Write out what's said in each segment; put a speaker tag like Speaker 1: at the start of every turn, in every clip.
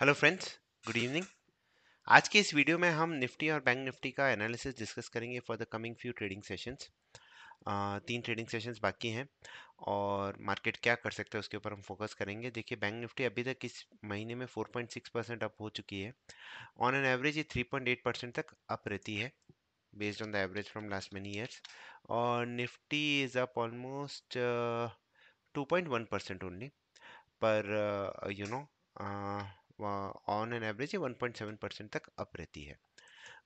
Speaker 1: hello friends good evening आज के इस वीडियो में हम निफ्टी और बैंक निफ्टी का एनालिसिस डिस्कस करेंगे for the coming few trading sessions तीन ट्रेडिंग सेशंस बाकी हैं और मार्केट क्या कर सकता है उसके ऊपर हम फोकस करेंगे देखिए बैंक निफ्टी अभी तक इस महीने में 4.6 परसेंट अप हो चुकी है ऑन एन एवरेज ये 3.8 परसेंट तक अप रहती है based on the average from last many years और Nifty is up almost two point one percent only पर you know on an average one point seven percent तक up रहती है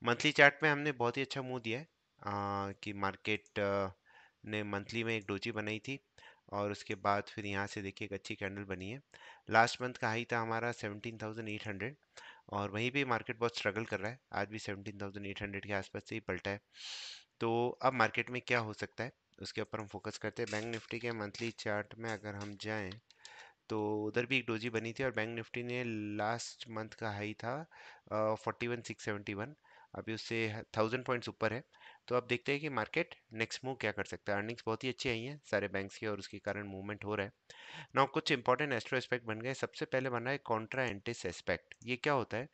Speaker 1: monthly chart में हमने बहुत ही अच्छा मूव दिया है आ, कि मार्केट ने मंथली में एक डोजी बनाई थी और उसके बाद फिर यहाँ से देखिए एक अच्छी कैंडल बनी है लास्ट मंथ का हाई था हमारा थाउजेंड एट हंड्रेड और वहीं भी मार्केट बहुत स्ट्रगल कर रहा है आज भी सेवनटीन थाउजेंड एट हंड्रेड के आसपास से ही पलटा है तो अब मार्केट में क्या हो सकता है उसके ऊपर हम फोकस करते हैं बैंक निफ्टी के मंथली चार्ट में अगर हम जाएँ तो उधर भी एक डोजी बनी थी और बैंक निफ्टी ने लास्ट मंथ का हाई था forty one six seventy one अभी उससे थाउजेंड पॉइंट्स ऊपर है तो आप देखते हैं कि मार्केट नेक्स्ट मूव क्या कर सकता है अर्निंग्स बहुत ही अच्छी आई हैं सारे बैंक्स की और उसके कारण मूवमेंट हो रहा है ना कुछ इंपॉर्टेंट एस्ट्रो एस्पेक्ट बन गए सबसे पहले बन रहा है कॉन्ट्रा एंटिस एस्पेक्ट ये क्या होता है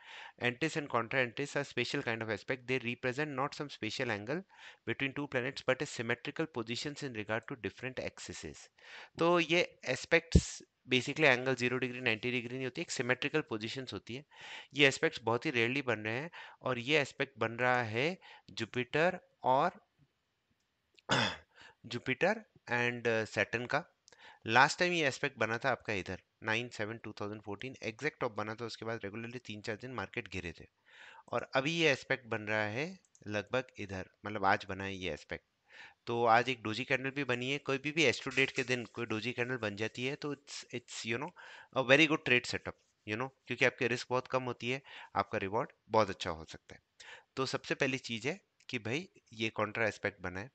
Speaker 1: antis and contra antis are special kind of aspect they represent not some special angle between two planets but a symmetrical position in regard to different axes तो ये aspects basically angle zero degree ninety degree नहीं होती एक symmetrical position होती है ये aspects बहुत ही rarely बन रहे हैं और ये एस्पेक्ट बन रहा है जुपिटर और जुपिटर एंड सैटन का लास्ट टाइम ये एस्पेक्ट बना था आपका इधर nine seven two thousand fourteen exact top बना था उसके बाद रेगुलरली तीन चार दिन मार्केट घिरे थे और अभी ये एस्पेक्ट बन रहा है लगभग इधर मतलब आज बना है ये एस्पेक्ट तो आज एक डोजी कैंडल भी बनी है कोई भी भी डेट के दिन कोई डोजी कैंडल बन जाती है तो it's it's you know a very good trade setup you know क्योंकि आपकी रिस्क बहुत कम होती है आपका रिवॉर्ड बहुत अच्छा हो सकता है तो सबसे पहली चीज़ है कि भाई ये कॉन्ट्रा एस्पेक्ट बना है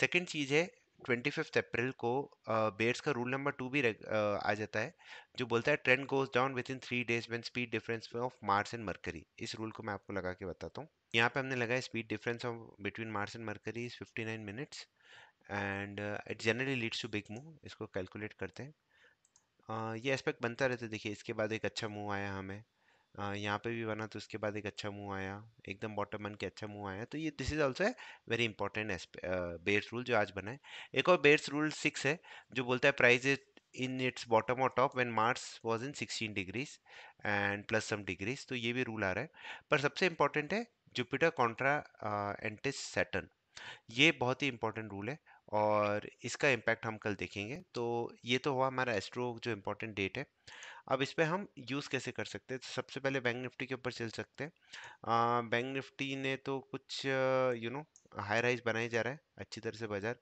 Speaker 1: सेकेंड चीज़ है ट्वेंटी फिफ्थ अप्रैल को बेयर्स uh, का रूल नंबर टू भी uh, आ जाता है जो बोलता है trend goes down within three days when speed difference of Mars and Mercury इस रूल को मैं आपको लगा के बताता हूँ यहाँ पे हमने लगाया speed difference of between Mars and Mercury is fifty nine minutes and it generally leads to big move इसको कैलकुलेट करते हैं uh, ये एस्पेक्ट बनता रहता है देखिए इसके बाद एक अच्छा मूव आया हमें uh, यहाँ पे भी बना तो उसके बाद एक अच्छा मूव आया एकदम बॉटम बन के अच्छा मूव आया तो ये this is also a very important bears rule जो आज बना है एक और बेर्स रूल सिक्स है जो बोलता है price is in its bottom और top when Mars was in 16 degrees and plus some degrees तो ये भी रूल आ रहा है पर सबसे इंपॉर्टेंट है जुपिटर कॉन्ट्रा एंटिस सेटन ये बहुत ही इंपॉर्टेंट रूल है और इसका इम्पैक्ट हम कल देखेंगे तो ये तो हुआ हमारा एस्ट्रो जो इम्पोर्टेंट डेट है अब इस पर हम यूज़ कैसे कर सकते हैं तो सबसे पहले बैंक निफ्टी के ऊपर चल सकते हैं बैंक निफ्टी ने तो कुछ यू नो हाई राइज बनाया जा रहा है अच्छी तरह से बाजार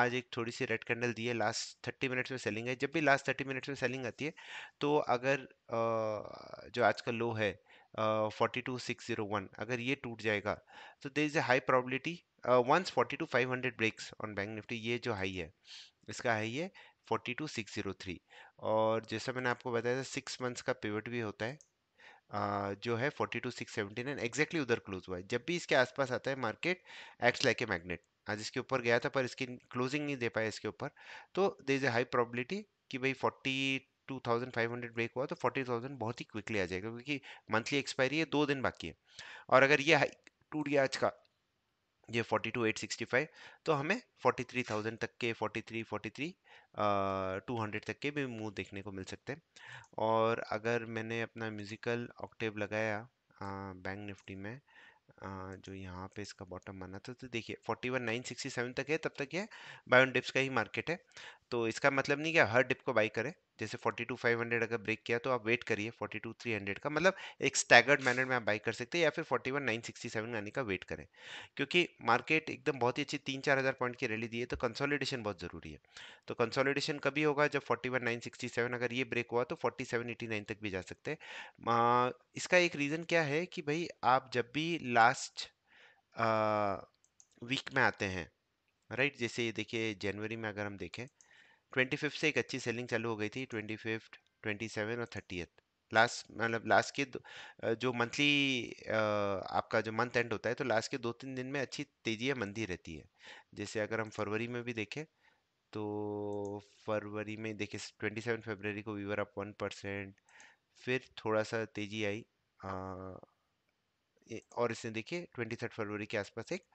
Speaker 1: आज एक थोड़ी सी रेड कैंडल दी है लास्ट थर्टी मिनट्स में सेलिंग है जब भी लास्ट थर्टी मिनट्स में सेलिंग आती है तो अगर आ, जो आज का लो है forty two six zero one अगर ये टूट जाएगा तो there is a high probability once forty two five hundred breaks on bank Nifty ये जो हाई है इसका हाई है forty two six zero three और जैसा मैंने आपको बताया था सिक्स मंथ्स का पिवट भी होता है Uh, जो है forty two six seventy nine exactly उधर क्लोज हुआ है जब भी इसके आसपास आता है market acts like a magnet आज इसके ऊपर गया था पर इसकी क्लोजिंग नहीं दे पाया इसके ऊपर तो there is a high probability कि भाई फोर्टी 2500 ब्रेक हुआ तो 40,000 बहुत ही क्विकली आ जाएगा क्योंकि मंथली एक्सपायरी है दो दिन बाकी है और अगर ये टूट गया आज का ये 42,865 तो हमें 43,000 तक के 43 43 200 तक के भी मूव देखने को मिल सकते हैं और अगर मैंने अपना म्यूज़िकल ऑक्टेव लगाया बैंक निफ्टी में जो यहाँ पे इसका बॉटम बना था तो देखिए 41,967 तक है तब तक ये बायोन डिप्स का ही मार्केट है तो इसका मतलब नहीं कि हर डिप को बाई करें जैसे 42,500 अगर ब्रेक किया तो आप वेट करिए 42,300 का मतलब एक स्टैगर्ड मैनर में आप बाई कर सकते हैं या फिर 41,967 आने का वेट करें क्योंकि मार्केट एकदम बहुत ही अच्छी तीन चार हज़ार पॉइंट की रैली दी है तो कंसोलिडेशन बहुत ज़रूरी है तो कंसोलिडेशन कभी होगा जब 41,967 अगर ये ब्रेक हुआ तो 47,89 तक भी जा सकते हैं इसका एक रीज़न क्या है कि भाई आप जब भी लास्ट वीक में आते हैं राइट जैसे देखिए जनवरी में अगर हम देखें ट्वेंटी फिफ्थ से एक अच्छी सेलिंग चालू हो गई थी ट्वेंटी फिफ्थ ट्वेंटी सेवन और थर्टीथ लास्ट मतलब लास्ट के जो मंथली आपका जो मंथ एंड होता है तो लास्ट के दो तीन दिन में अच्छी तेज़ी या मंदी रहती है जैसे अगर हम फरवरी में भी देखें तो फरवरी में देखिए ट्वेंटी सेवन फेबररी को वीवर अप वन परसेंट फिर थोड़ा सा तेज़ी आई आ, और इसने देखिए ट्वेंटी थर्ड फरवरी के आसपास एक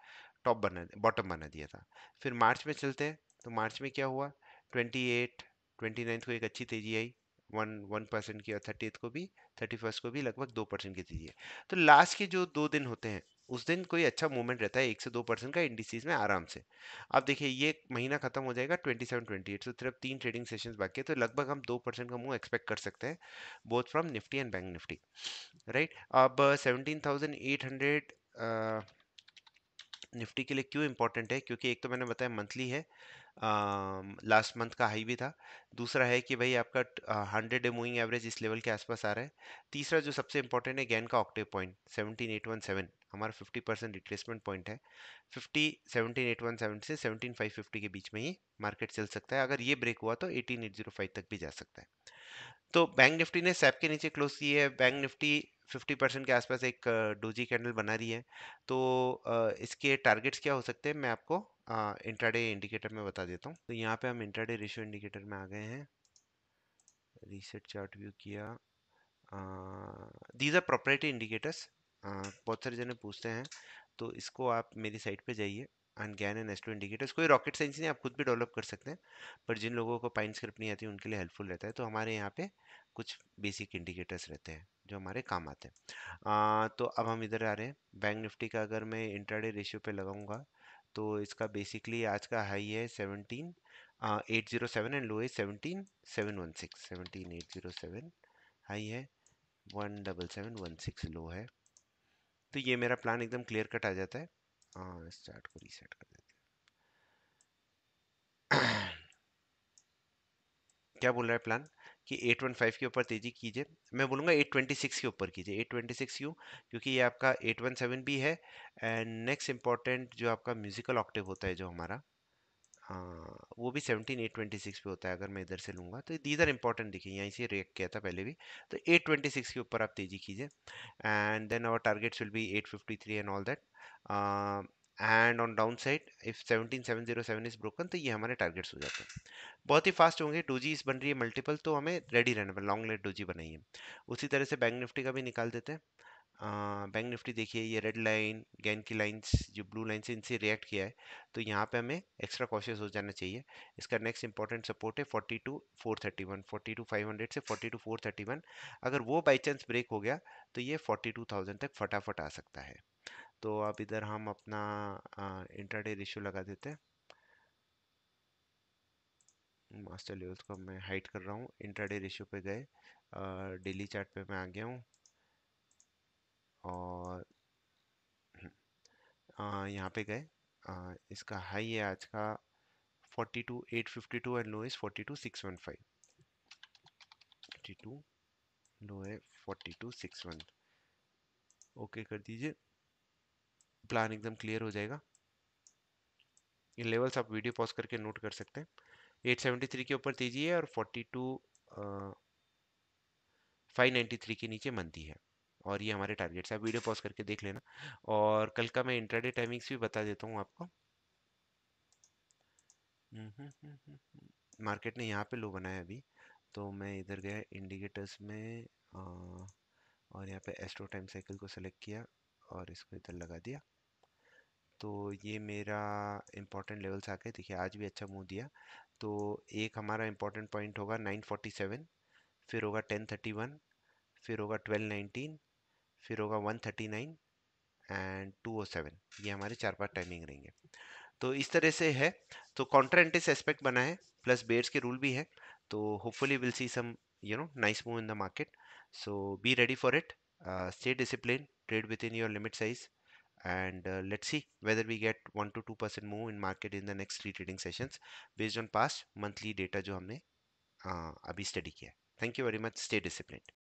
Speaker 1: टॉप बना बॉटम बना दिया था फिर मार्च में चलते हैं तो मार्च में क्या हुआ ट्वेंटी एट ट्वेंटी नाइन्थ को एक अच्छी तेज़ी आई वन वन परसेंट की और थर्टी को भी थर्टी फर्स्ट को भी लगभग दो परसेंट की तेजी है तो लास्ट के जो दो दिन होते हैं उस दिन कोई अच्छा मूवमेंट रहता है एक से दो परसेंट का इंडिसीज में आराम से अब देखिए ये महीना खत्म हो जाएगा ट्वेंटी सेवन ट्वेंटी एट तो सिर्फ तीन ट्रेडिंग सेशन बाकी है तो लगभग हम दो परसेंट का मूव एक्सपेक्ट कर सकते हैं both from Nifty and bank Nifty right अब seventeen thousand eight hundred Nifty के लिए क्यों इम्पोर्टेंट है क्योंकि एक तो मैंने बताया मंथली है लास्ट मंथ का हाई भी था दूसरा है कि भाई आपका हंड्रेड डे मूविंग एवरेज इस लेवल के आसपास आ रहा है तीसरा जो सबसे इम्पोर्टेंट है गैन का octave point seventeen eight one seven हमारा फिफ्टी परसेंट रिप्लेसमेंट पॉइंट है fifty seventeen eight one seven से सेवनटीन फाइव फिफ्टी के बीच में ही मार्केट चल सकता है अगर ये ब्रेक हुआ तो एटीन एट जीरो फाइव तक भी जा सकता है तो बैंक निफ्टी ने सैप के नीचे क्लोज की है बैंक निफ्टी फिफ्टी परसेंट के आसपास एक डोजी कैंडल बना रही है तो इसके टारगेट्स क्या हो सकते हैं मैं आपको इंट्राडे इंडिकेटर में बता देता हूँ तो यहाँ पे हम इंट्राडे रेशियो इंडिकेटर में आ गए हैं रीसेट चार्ट व्यू किया दीज आर प्रॉपर्टी इंडिकेटर्स बहुत सारे जने पूछते हैं तो इसको आप मेरी साइट पर जाइए अनज्ञान एंड एस्ट्रो इंडिकेटर्स कोई रॉकेट साइंस नहीं आप खुद भी डेवलप कर सकते हैं पर जिन लोगों को पाइन स्क्रिप्ट नहीं आती उनके लिए हेल्पफुल रहता है तो हमारे यहाँ पे कुछ बेसिक इंडिकेटर्स रहते हैं जो हमारे काम आते हैं आ, तो अब हम इधर आ रहे हैं बैंक निफ्टी का अगर मैं इंटरडे रेशियो पे लगाऊंगा तो इसका बेसिकली आज का हाई है seventeen eight zero seven and low है seventeen seven one six seventeen eight zero seven high है one double seven one six low है तो ये मेरा प्लान एकदम क्लियर कट आ जाता है हाँ स्टार्ट को रीसेट कर देते हैं क्या बोल रहा है प्लान कि 815 के ऊपर तेज़ी कीजिए मैं बोलूँगा 826 के ऊपर कीजिए 826 क्यों क्योंकि ये आपका 817 भी है एंड नेक्स्ट इम्पॉर्टेंट जो आपका म्यूज़िकल ऑक्टिव होता है जो हमारा आ, हाँ, वो भी सेवनटीन एट ट्वेंटी सिक्स पे होता है अगर मैं इधर से लूँगा तो दीज आर इंपॉर्टेंट देखिए यहाँ से रिएक्ट किया था पहले भी तो एट सिक्स के ऊपर आप तेज़ी कीजिए and then our targets will be at fifty three and all that and on down side if seven zero seven is broken तो ये हमारे टारगेट्स हो जाते हैं बहुत ही फास्ट होंगे टू जी बन रही है मल्टीपल तो हमें रेडी रहना पर लॉन्ग लेट टू जी बनाई है उसी तरह से बैंक निफ्टी का भी निकाल देते हैं बैंक निफ्टी देखिए ये रेड लाइन गैन की लाइन्स जो ब्लू लाइन से इनसे रिएक्ट किया है तो यहाँ पे हमें एक्स्ट्रा कॉशियस हो जाना चाहिए इसका नेक्स्ट इंपॉर्टेंट सपोर्ट है 42 two four thirty one forty two five hundred से 42 टू फोर थर्टी वन अगर वो बाई चांस ब्रेक हो गया तो ये 42,000 तक फटाफट आ सकता है तो अब इधर हम अपना इंटरडे रिश्यू लगा देते हैं मास्टर लेवल्स को मैं हाइट कर रहा हूँ इंटरडे रिश्यू पे गए डेली चार्ट पे मैं आ गया हूँ और हम्म, यहाँ पे गए आ, इसका हाई है आज का 42,852 and low is 42,615 two low है 42,615 ओके कर दीजिए प्लान एकदम क्लियर हो जाएगा ये लेवल्स आप वीडियो पॉज करके नोट कर सकते हैं 873 के ऊपर तेजी है और 42 593 के नीचे मंदी है और ये हमारे टारगेट्स आप वीडियो पॉज करके देख लेना और कल का मैं इंटरडे टाइमिंग्स भी बता देता हूँ आपको मार्केट हम्म, हम्म, हम्म, ने यहाँ पे लो बनाया अभी तो मैं इधर गया इंडिकेटर्स में आ, और यहाँ पे एस्ट्रो टाइम साइकिल को सेलेक्ट किया और इसको इधर लगा दिया तो ये मेरा इम्पोर्टेंट लेवल्स आके देखिए आज भी अच्छा मूव दिया तो एक हमारा इम्पोर्टेंट पॉइंट होगा 947 फिर होगा 1031 फिर होगा 1219 फिर होगा 139 एंड 207 ये हमारे चार पांच टाइमिंग रहेंगे तो इस तरह से है तो कॉन्ट्रेंटिस एस्पेक्ट बना है प्लस बेयर्स के रूल भी है तो hopefully will see some you know nice move in the market so be ready for it stay discipline trade within your limit size and uh, let's see whether we get 1 to 2 percent move in market in the next three trading sessions based on past monthly data जो हमने uh, अभी study किया thank you very much stay